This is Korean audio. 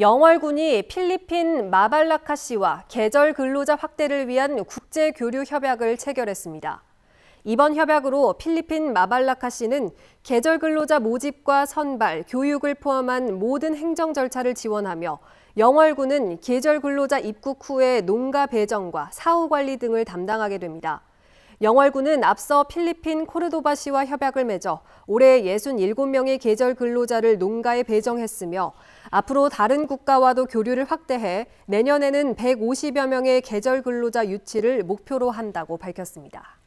영월군이 필리핀 마발라카 시와 계절 근로자 확대를 위한 국제 교류 협약을 체결했습니다. 이번 협약으로 필리핀 마발라카 시는 계절 근로자 모집과 선발, 교육을 포함한 모든 행정 절차를 지원하며 영월군은 계절 근로자 입국 후에 농가 배정과 사후 관리 등을 담당하게 됩니다. 영월군은 앞서 필리핀 코르도바시와 협약을 맺어 올해 67명의 계절 근로자를 농가에 배정했으며 앞으로 다른 국가와도 교류를 확대해 내년에는 150여 명의 계절 근로자 유치를 목표로 한다고 밝혔습니다.